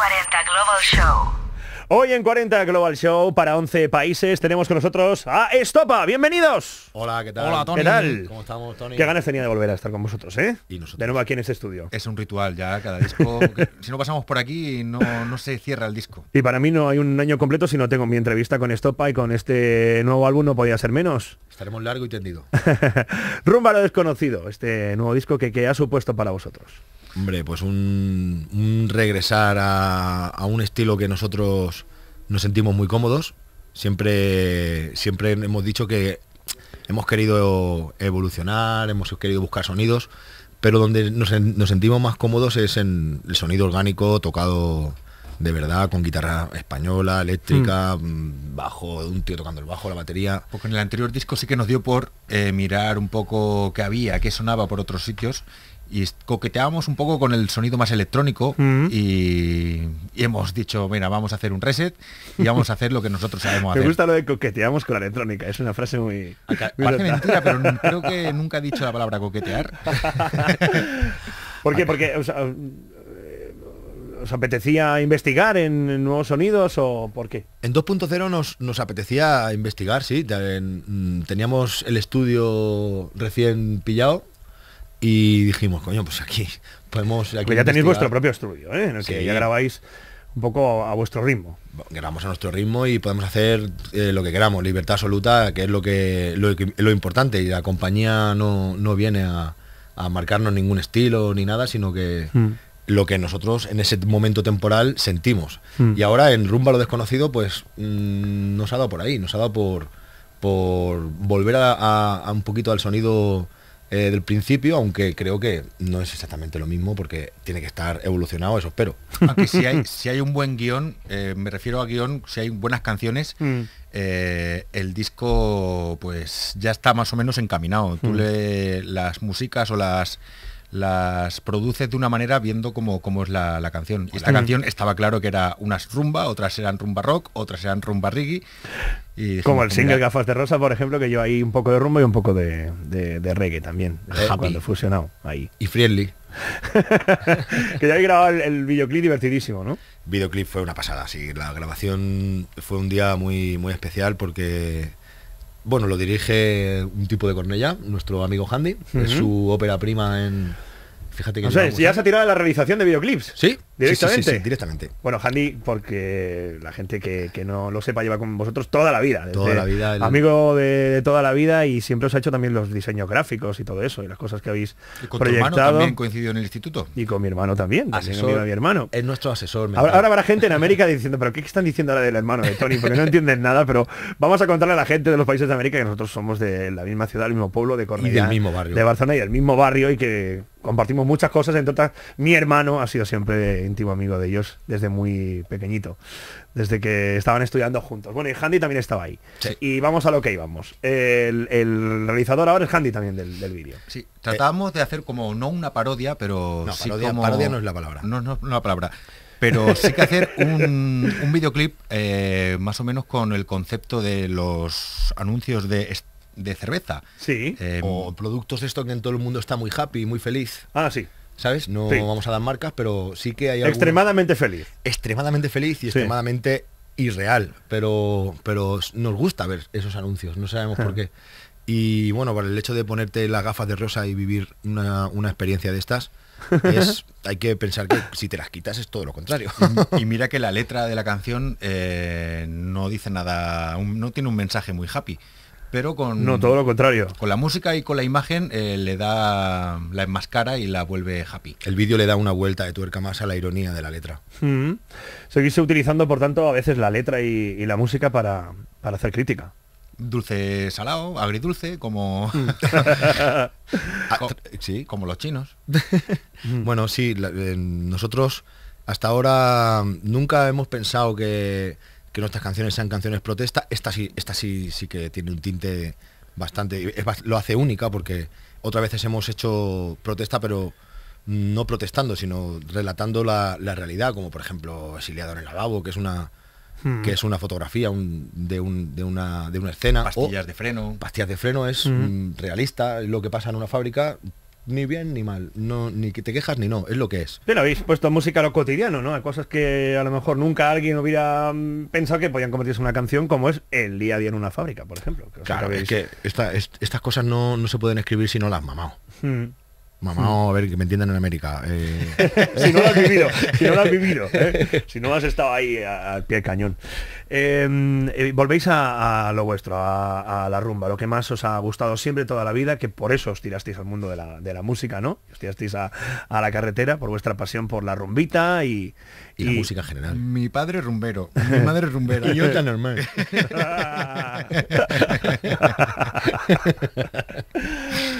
Global Show. Hoy en 40 Global Show para 11 países tenemos con nosotros a Estopa. Bienvenidos. Hola, ¿qué tal? Hola, Tony. ¿Cómo estamos, Tony? Qué ganas tenía de volver a estar con vosotros, ¿eh? Y De nuevo aquí en este estudio. Es un ritual ya, cada disco. si no pasamos por aquí, no, se cierra el disco. Y para mí no hay un año completo si no tengo mi entrevista con Estopa y con este nuevo álbum no podía ser menos. Estaremos largo y tendido. Rumba lo desconocido, este nuevo disco que, que ha supuesto para vosotros. Hombre, pues un, regresar a, un estilo que nosotros nos sentimos muy cómodos. Siempre, siempre hemos dicho que hemos querido evolucionar, hemos querido buscar sonidos, pero donde nos, sentimos más cómodos es en el sonido orgánico tocado de verdad, con guitarra española, eléctrica, mm. Mm, bajo, un tío tocando el bajo, la batería. Porque en el anterior disco sí que nos dio por eh, mirar un poco qué había, qué sonaba por otros sitios y coqueteábamos un poco con el sonido más electrónico y, hemos dicho, mira, vamos a hacer un reset y vamos a hacer lo que nosotros sabemos hacer. Me gusta lo de coqueteamos con la electrónica, es una frase muy... Ah, pero creo que nunca he dicho la palabra coquetear. ¿Por qué? Porque eh, os apetecía investigar en nuevos sonidos o por qué? En 2.0 nos, nos apetecía investigar, sí. Mm, teníamos el estudio recién pillado y dijimos, coño, pues aquí podemos... Aquí ya tenéis vuestro propio estudio, ¿eh? en el que ya grabáis un poco a, vuestro ritmo. Grabamos a nuestro ritmo y podemos hacer eh, lo que queramos, libertad absoluta, que es lo que lo, importante. Y la compañía no, viene a, marcarnos ningún estilo ni nada, sino que mm. lo que nosotros en ese momento temporal sentimos. Mm. Y ahora en Rumba lo desconocido, pues mm, nos ha dado por ahí, nos ha dado por, por volver a un poquito al sonido eh, del principio, aunque creo que no es exactamente lo mismo porque tiene que estar evolucionado, eso espero. Aunque ah, si hay, si hay un buen guión, eh, me refiero a guión, si hay buenas canciones, mm. eh, el disco pues ya está más o menos encaminado. Tú mm. le las músicas o las las produce de una manera viendo cómo, cómo es la, canción. esta canción estaba claro que era unas rumba, otras eran rumba rock, otras eran rumba reggae. Y Como el single Gafas de Rosa, por ejemplo, que yo ahí un poco de rumba y un poco de, reggae también, Happy. cuando fusionado ahí. Y Friendly. que ya he grabado el, videoclip divertidísimo, ¿no? Videoclip fue una pasada, sí. La grabación fue un día muy, muy especial porque bueno, lo dirige un tipo de Cornella, nuestro amigo Handy, es su ópera prima en no sé, si ya se ha tirado la realización de videoclips. Sí. Directamente. directamente. Bueno, Handy, porque la gente que, no lo sepa lleva con vosotros toda la vida. Toda la vida. Amigo de, toda la vida y siempre os ha hecho también los diseños gráficos y todo eso y las cosas que habéis proyectado. también coincidió en el instituto. Y con mi hermano también. mi hermano. Es nuestro asesor. Ahora, ahora, habrá gente en América diciendo, pero ¿qué están diciendo ahora del hermano de Tony? Porque no entienden nada, pero vamos a contarle a la gente de los países de América que nosotros somos de la misma ciudad, del mismo pueblo, de Córdoba y del mismo barrio. de Barcelona y del mismo barrio y que compartimos muchas cosas, entre total mi hermano ha sido siempre íntimo amigo de ellos desde muy pequeñito, desde que estaban estudiando juntos. Bueno, y Handy también estaba ahí. Y vamos a lo que íbamos. El, el realizador ahora es Handy también del, del vídeo. Sí, tratábamos de hacer como, no una parodia, pero... No, parodia, no es la palabra. No, no, no la palabra. Pero sí que hacer un, un videoclip eh, más o menos con el concepto de los anuncios de de cerveza. Sí. Em, o productos de esto que en todo el mundo está muy happy, muy feliz. Ah, sí. ¿Sabes? No vamos a dar marcas, pero sí que hay Extremadamente feliz. Extremadamente feliz y extremadamente irreal. Pero, pero nos gusta ver esos anuncios, no sabemos ah. por qué. Y bueno, por el hecho de ponerte las gafas de rosa y vivir una, una experiencia de estas, es, hay que pensar que si te las quitas es todo lo contrario. Y, mira que la letra de la canción eh, no dice nada, no tiene un mensaje muy happy pero con... No, todo lo contrario. Con la música y con la imagen eh, le da la enmascara y la vuelve happy. El vídeo le da una vuelta de tuerca más a la ironía de la letra. Mm. Seguís utilizando, por tanto, a veces la letra y, la música para, hacer crítica dulce salado, agridulce, como mm. ah, sí, como los chinos. bueno, sí, eh, nosotros hasta ahora nunca hemos pensado que que nuestras canciones sean canciones protesta. Esta sí, sí, sí que tiene un tinte bastante. lo hace única porque otras veces hemos hecho protesta, pero no protestando, sino relatando la, realidad, como por ejemplo Exiliado en el lavabo, que es una hmm. que es una fotografía de, una, de una escena. Pastillas de freno. Pastillas de freno es hmm. realista, lo que pasa en una fábrica ni bien ni mal, no, ni que te quejas ni no, es lo que es. Pero habéis puesto música a lo cotidiano, ¿no? hay cosas que a lo mejor nunca alguien hubiera mm, pensado que podían convertirse en una canción, como es el día a día en una fábrica, por ejemplo. Que claro, es que estas cosas no, se pueden escribir si no las mamado. Mamado, hmm. Mamá, hmm. a ver, que me entiendan en América. Eh. si no lo has vivido, si no lo has vivido, ¿eh? si no has estado ahí al pie del cañón. Em, eh, volvéis a, lo vuestro, a, la rumba, lo que más os ha gustado siempre, toda la vida, que por eso os tirasteis al mundo de la, música, ¿no? Os tirasteis a, la carretera por vuestra pasión por la rumbita y... la música general. Mi padre es rumbero, mi madre es rumbera. y yo tan normal.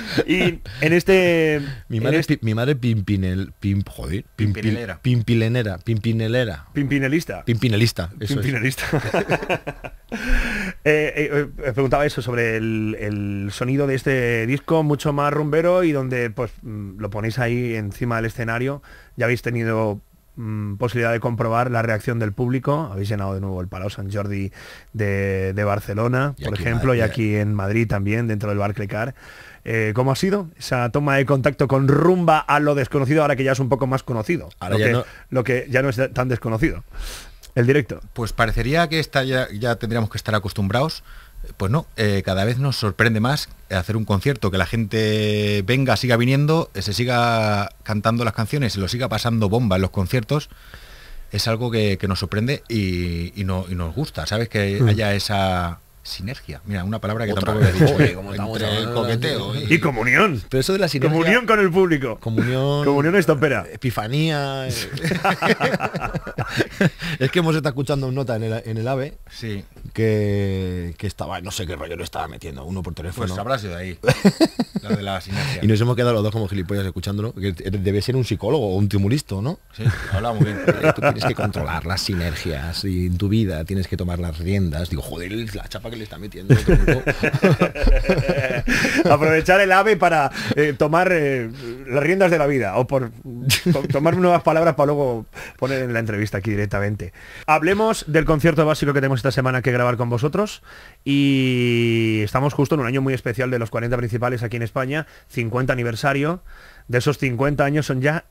y en este... Mi madre, es este mi madre pimpinel, pimp, joder, pimpinelera. Pimpinelera, pimpinelera. Pimpinelista. Pimpinelista. Eso Pimpinelista. Eh, eh, eh, eh, preguntaba eso sobre el, sonido de este disco, mucho más rumbero y donde pues mm, lo ponéis ahí encima del escenario. Ya habéis tenido mm, posibilidad de comprobar la reacción del público. Habéis llenado de nuevo el Palau San Jordi de, Barcelona, por ejemplo, y aquí en Madrid también, dentro del Bar Eh, ¿Cómo ha sido esa toma de contacto con rumba a lo desconocido ahora que ya es un poco más conocido? lo que ya no es tan desconocido. El directo. Pues parecería que esta ya, tendríamos que estar acostumbrados. Eh, pues no, eh, cada vez nos sorprende más hacer un concierto, que la gente venga, siga viniendo, eh, se siga cantando las canciones, se lo siga pasando bomba en los conciertos. Es algo que, nos sorprende y, nos gusta, ¿sabes? Que mm. haya esa, sinergia. Mira, una palabra que Otra, tampoco he dicho. el coqueteo y... comunión. Pero eso de la sinergia. Comunión con el público. Comunión. Comunión estampera Epifanía. Eh. es que hemos estado escuchando una nota en el, AVE. Sí. Que, que, estaba, no sé qué rollo le estaba metiendo, uno por teléfono. Pues habrá ahí. de la sinergia. Y nos hemos quedado los dos como gilipollas escuchándolo. Que debe ser un psicólogo o un tumulista ¿no? Sí, habla muy bien. Tú tienes que controlar las sinergias y en tu vida tienes que tomar las riendas. Digo, joder, la chapa que le está metiendo. Aprovechar el ave para eh, tomar eh, las riendas de la vida o por tomar nuevas palabras para luego poner en la entrevista aquí directamente. Hablemos del concierto básico que tenemos esta semana que grabar con vosotros y estamos justo en un año muy especial de los 40 principales aquí en España, 50 aniversario. De esos 50 años son ya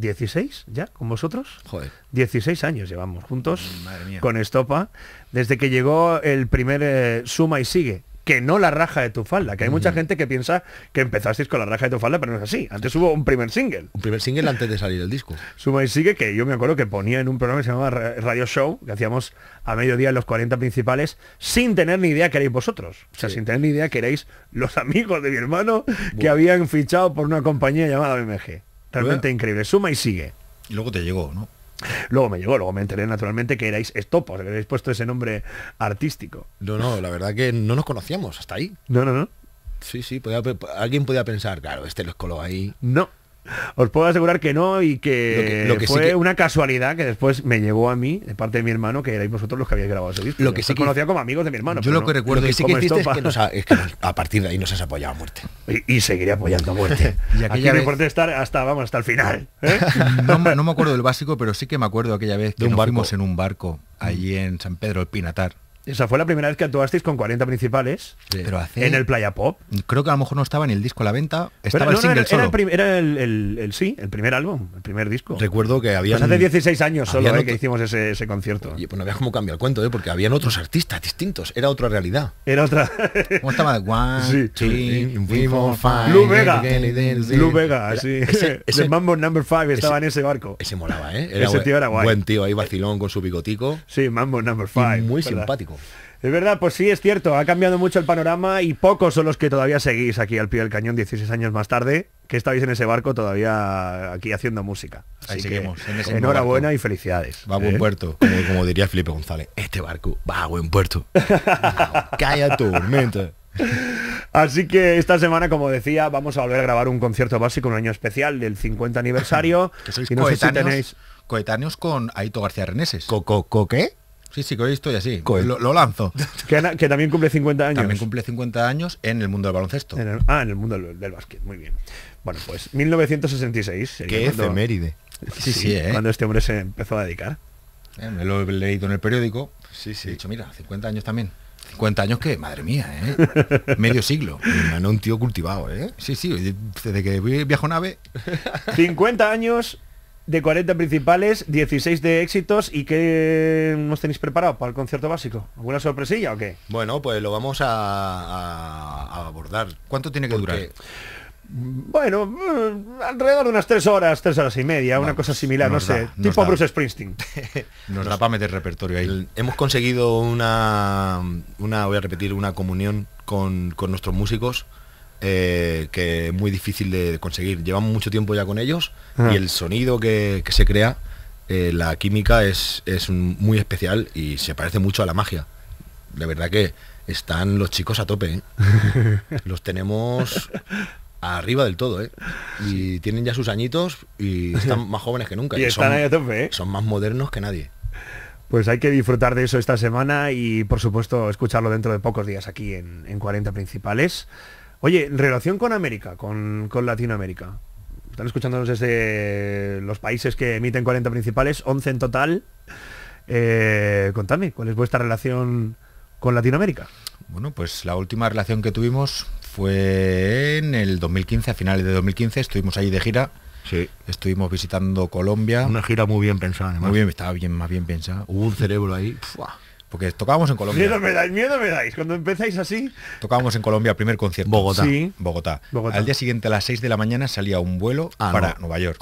16 ya con vosotros. Joder. 16 años llevamos juntos mm, con Estopa, desde que llegó el primer eh, Suma y Sigue, que no la raja de tu falda, que hay mucha mm. gente que piensa que empezasteis con la raja de tu falda, pero no es así. Antes hubo un primer single. Un primer single antes de salir el disco. Suma y sigue, que yo me acuerdo que ponía en un programa que se llamaba Radio Show, que hacíamos a mediodía en los 40 principales, sin tener ni idea que erais vosotros. O sea, sin tener ni idea que erais los amigos de mi hermano que habían fichado por una compañía llamada BMG. Realmente increíble. Suma y sigue. Y luego te llegó, ¿no? Luego me llegó, luego me enteré naturalmente que erais estopos, que habéis puesto ese nombre artístico. No, no, la verdad que no nos conocíamos hasta ahí. No, no, no. Sí, sí, alguien podía pensar, claro, este lo colo ahí. No, os puedo asegurar que no y que, fue una casualidad que después me llegó a mí de parte de mi hermano que erais vosotros los que habíais grabado ese disco. Lo que sí conocía como amigos de mi hermano. Yo lo que recuerdo es que, a partir de ahí nos has apoyado a muerte. Y, y seguiré apoyando a muerte. y Aquí vez... estar hasta, vamos, hasta el final. ¿eh? no, me acuerdo del básico, pero sí que me acuerdo aquella vez que ¿De fuimos en un barco allí en San Pedro, el Pinatar esa fue la primera vez que actuasteis con 40 principales pero en el Playa Pop. Creo que a lo mejor no estaba en el disco a la venta, estaba el single era, solo. Era, el, el, el, sí, el primer álbum, el primer disco. Recuerdo que había... Pues hace 16 años solo eh, que hicimos ese, ese concierto. Y pues no había cómo cambiar el cuento, ¿eh? porque habían otros artistas distintos, era otra realidad. Era otra... ¿Cómo estaba? Juan sí. two, Blue Vega. Blue Vega, sí. Mambo Number 5 estaba en ese barco. Ese molaba, ¿eh? Era ese tío era guay. Buen tío ahí, vacilón con su bigotico. Sí, Mambo Number 5. Muy simpático. Es verdad, pues sí, es cierto, ha cambiado mucho el panorama y pocos son los que todavía seguís aquí al pie del cañón 16 años más tarde, que estabais en ese barco todavía aquí haciendo música. seguimos. enhorabuena y felicidades. Va a buen ¿eh? puerto, como, diría Felipe González. Este barco va a buen puerto. Calla mente. Así que esta semana, como decía, vamos a volver a grabar un concierto básico, un año especial del 50 aniversario. que sois coetáneos con Aito García Reneses. Coco. co, co qué? Sí, sí, que hoy estoy así. Lo, lanzo. Que, también cumple 50 años. También cumple 50 años en el mundo del baloncesto. En ah, en el mundo del, básquet, muy bien. Bueno, pues 1966. Qué cuando, efeméride. Sí, sí, ¿eh? cuando este hombre se empezó a dedicar. Eh, me lo he leído en el periódico. Sí, sí. He dicho, mira, 50 años también. 50 años que, madre mía, ¿eh? medio siglo. no un tío cultivado, ¿eh? Sí, sí, desde que viajo nave. 50 años de 40 principales, 16 de éxitos. ¿Y qué nos tenéis preparado para el concierto básico? ¿Alguna sorpresilla o qué? Bueno, pues lo vamos a, abordar. ¿Cuánto tiene que durar? Bueno, mm, alrededor de unas tres horas, tres horas y media, una cosa similar, no sé, tipo Bruce Springsteen. nos da para meter repertorio ahí. Hemos conseguido una, una voy a repetir, una comunión con, con nuestros músicos eh, que es muy difícil de conseguir. Llevan mucho tiempo ya con ellos y el sonido que, se crea, eh, la química es, muy especial y se parece mucho a la magia. De verdad que están los chicos a tope. ¿eh? los tenemos arriba del todo, Y tienen ya sus añitos y están más jóvenes que nunca. Y, están son, a tope, Son más modernos que nadie. Pues hay que disfrutar de eso esta semana y, por supuesto, escucharlo dentro de pocos días aquí en, en 40 Principales. Oye, en relación con América, con, Latinoamérica, están escuchándonos desde los países que emiten 40 principales, 11 en total. Eh, contame, ¿cuál es vuestra relación con Latinoamérica? Bueno, pues la última relación que tuvimos fue en el 2015, a finales de 2015, estuvimos ahí de gira. Sí. Estuvimos visitando Colombia. Una gira muy bien pensada, Muy bien, estaba bien, más bien pensada. Hubo un cerebro ahí. Porque tocábamos en Colombia. Miedo me dais, miedo me dais. Cuando empezáis así. Tocábamos en Colombia, primer concierto. Bogotá. Bogotá. Al día siguiente, a las 6 de la mañana, salía un vuelo ah, para Nueva York.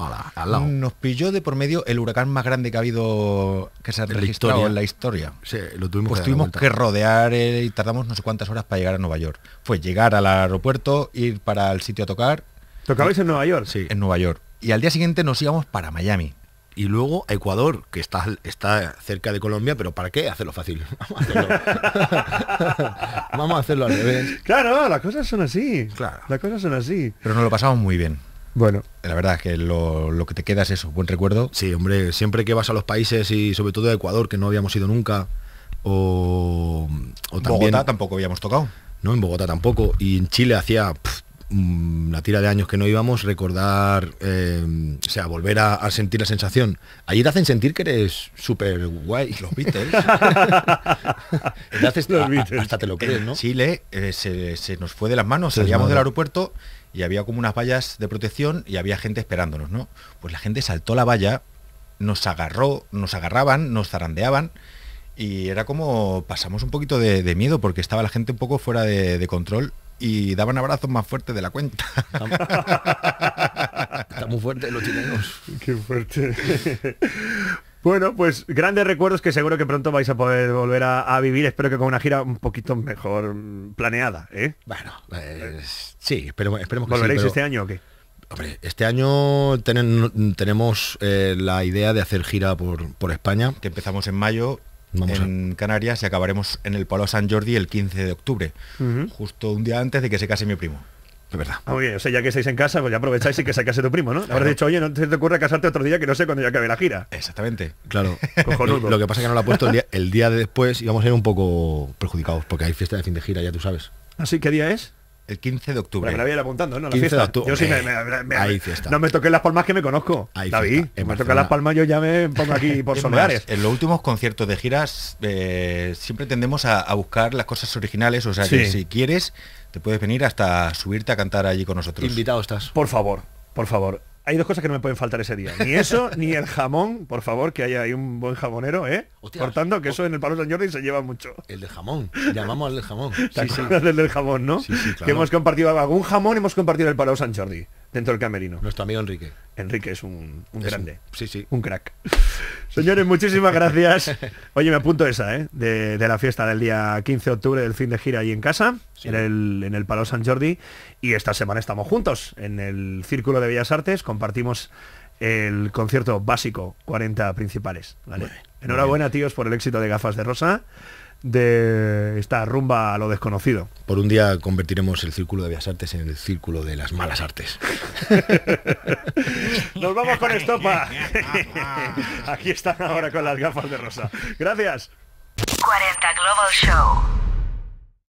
Nos pilló de por medio el huracán más grande que ha habido, que se ha registrado en la historia. Sí, lo tuvimos Pues tuvimos que rodear eh, y tardamos no sé cuántas horas para llegar a Nueva York. Fue llegar al aeropuerto, ir para el sitio a tocar. ¿Tocabais en Nueva York? Sí. En Nueva York. Y al día siguiente nos íbamos para Miami y luego a Ecuador, que está, está cerca de Colombia, pero ¿para qué? Hacerlo fácil. Vamos a hacerlo, a al revés. Claro, las cosas son así. Las cosas son así. Pero nos lo pasamos muy bien. Bueno. La verdad es que lo, que te queda es eso, buen recuerdo. Sí, hombre, siempre que vas a los países y sobre todo a Ecuador, que no habíamos ido nunca, o, Bogotá tampoco habíamos tocado. No, en Bogotá tampoco. Y en Chile hacía una mm, tira de años que no íbamos, recordar, em, o sea, volver a, sentir la sensación. Ahí te hacen sentir que eres súper guay. Los Beatles. Los hasta te lo crees, ¿no? Chile eh, se, nos fue de las manos, salíamos del aeropuerto y había como unas vallas de protección y había gente esperándonos, ¿no? Pues la gente saltó la valla, nos agarró, nos agarraban, nos zarandeaban. Y era como pasamos un poquito de, miedo porque estaba la gente un poco fuera de control y daban abrazos más fuertes de la cuenta. Está muy fuerte los chilenos. Qué fuerte. Bueno, pues grandes recuerdos que seguro que pronto vais a poder volver a, vivir. Espero que con una gira un poquito mejor planeada, ¿eh? Bueno, pues, sí, esperemos, esperemos que ¿Volveréis este año o qué? Hombre, este año tenemos eh, la idea de hacer gira por, por, España. Que empezamos en mayo en Canarias y acabaremos en el Palo San Jordi el 15 de octubre, justo un día antes de que se case mi primo. De verdad. Ah, muy bien, o sea, ya que estáis en casa, pues ya aprovecháis y que se case tu primo, ¿no? Habrás dicho, oye, no te, te ocurre casarte otro día que no sé cuándo ya acabe la gira. Exactamente. Claro. Lo que pasa es que no lo ha puesto el día, de después y vamos a ir un poco perjudicados, porque hay fiesta de fin de gira, ya tú sabes. ¿Así ¿Ah, qué día es? El 15 de octubre. la apuntando, ¿no? La Yo sí me, me, Ahí fiesta. No me las palmas que me conozco. Ahí David, me toca las palmas yo ya me pongo aquí por soleares. en los últimos conciertos de giras eh, siempre tendemos a, buscar las cosas originales. O sea, que si quieres, te puedes venir hasta subirte a cantar allí con nosotros. Invitado estás. Por favor, por favor hay dos cosas que no me pueden faltar ese día. Ni eso, ni el jamón, por favor, que haya ahí un buen jamonero, ¿eh? Por Cortando, que oh. eso en el Palo San Jordi se lleva mucho. El de jamón. Llamamos al del jamón. sí, sí. del jamón, no? Que hemos compartido algún jamón, hemos compartido el Palo San Jordi dentro del camerino. Nuestro amigo Enrique. Enrique es un, grande. sí, sí. Un crack. Señores, muchísimas gracias. Oye, me apunto esa, ¿eh? De, la fiesta del día 15 de octubre del fin de gira ahí en casa, en, el, en el Palo San Jordi. Y esta semana estamos juntos en el Círculo de Bellas Artes. Compartimos el concierto básico, 40 principales. ¿vale? Enhorabuena, tíos, por el éxito de Gafas de Rosa de esta rumba a lo desconocido. Por un día convertiremos el Círculo de Bellas Artes en el Círculo de las Malas Artes. Nos vamos con Estopa. Aquí están ahora con las gafas de rosa. Gracias. 40 Global Show.